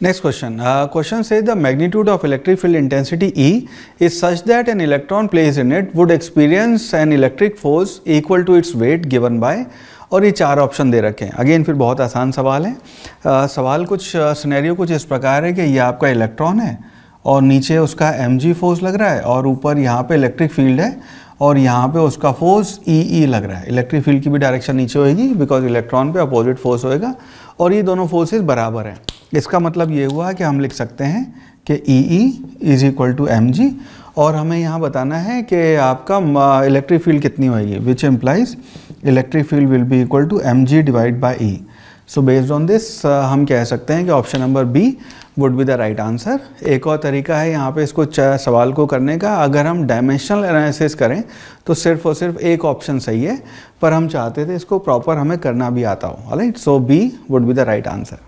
Next question. Uh, question says the magnitude of electric field intensity E is such that an electron placed in it would experience an electric force equal to its weight given by और ये चार option दे रखे हैं again फिर बहुत आसान सवाल है uh, सवाल कुछ सिनेरियो uh, कुछ इस प्रकार है कि ये आपका इलेक्ट्रॉन है और नीचे उसका एम जी फोर्स लग रहा है और ऊपर यहाँ पे इलेक्ट्रिक फील्ड है और यहाँ पे उसका फोर्स ई ई लग रहा है इलेक्ट्रिक फील्ड की भी डायरेक्शन नीचे होएगी बिकॉज इलेक्ट्रॉन पे अपोजिट फोर्स होएगा और ये दोनों फोर्सेज बराबर हैं इसका मतलब ये हुआ कि हम लिख सकते हैं कि E E is equal to M G और हमें यहाँ बताना है कि आपका इलेक्ट्रिक फील्ड कितनी होगी which implies electric field will be equal to M G divide by E so based on this हम कह सकते हैं कि option number B would be the right answer एक और तरीका है यहाँ पे इसको सवाल को करने का अगर हम डायमेंशनल एनालिसिस करें तो सिर्फ और सिर्फ एक ऑप्शन सही है पर हम चाहते थे इसको प्रॉपर हमें करना भी आता हो right so B would be the right answer